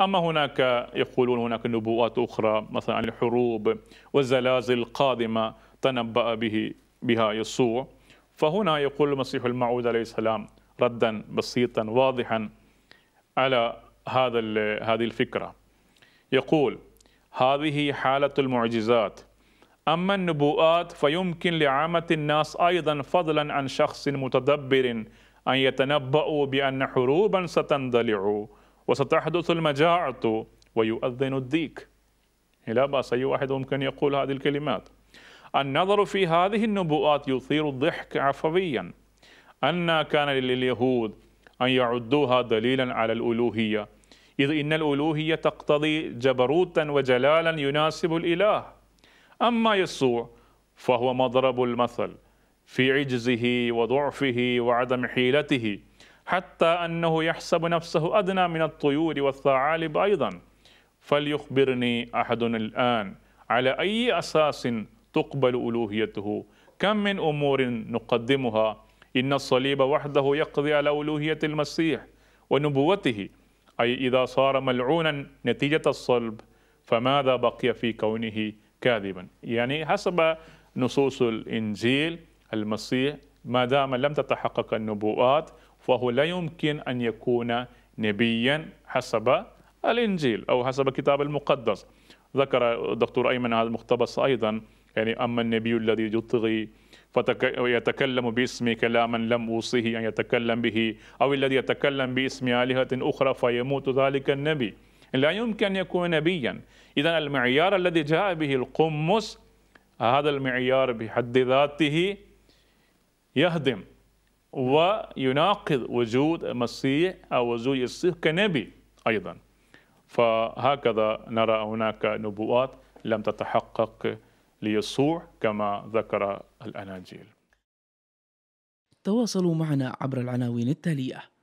أما هناك يقولون هناك نبوءات أخرى مثلا عن الحروب والزلازل القادمة تنبأ به بها يسوع فهنا يقول المسيح الموعود عليه السلام ردا بسيطا واضحا على هذا هذه الفكرة يقول هذه حالة المعجزات أما النبوءات فيمكن لعامة الناس أيضا فضلا عن شخص متدبر أن يتنبأوا بأن حروبا ستندلع وستحدث المجاعة ويؤذن الديك لا بأس أي واحد ممكن يقول هذه الكلمات النظر في هذه النبوءات يثير الضحك عفويا أن كان لليهود أن يعدوها دليلا على الألوهية إذ إن الألوهية تقتضي جبروتا وجلالا يناسب الإله أما يسوع فهو مضرب المثل في عجزه وضعفه وعدم حيلته حتى أنه يحسب نفسه أدنى من الطيور والثعالب أيضا فليخبرني أحد الآن على أي أساس تقبل ألوهيته كم من أمور نقدمها إن الصليب وحده يقضي على ألوهية المسيح ونبوته أي إذا صار ملعونا نتيجة الصلب فماذا بقي في كونه كاذبا يعني حسب نصوص الإنجيل المسيح ما دام لم تتحقق النبوءات فهو لا يمكن أن يكون نبيا حسب الإنجيل أو حسب الكتاب المقدس ذكر الدكتور أيمن هذا المقتبس أيضا يعني أما النبي الذي يطغي ويتكلم باسمي كلاما لم أوصه أن يتكلم به أو الذي يتكلم باسم آلهة أخرى فيموت ذلك النبي لا يمكن أن يكون نبيا إذا المعيار الذي جاء به القمص هذا المعيار بحد ذاته يهدم ويناقض وجود المسيح أو وجود يسوع كنبي أيضا فهكذا نرى هناك نبوءات لم تتحقق ليسوع كما ذكر الأناجيل تواصلوا معنا عبر العناوين التاليه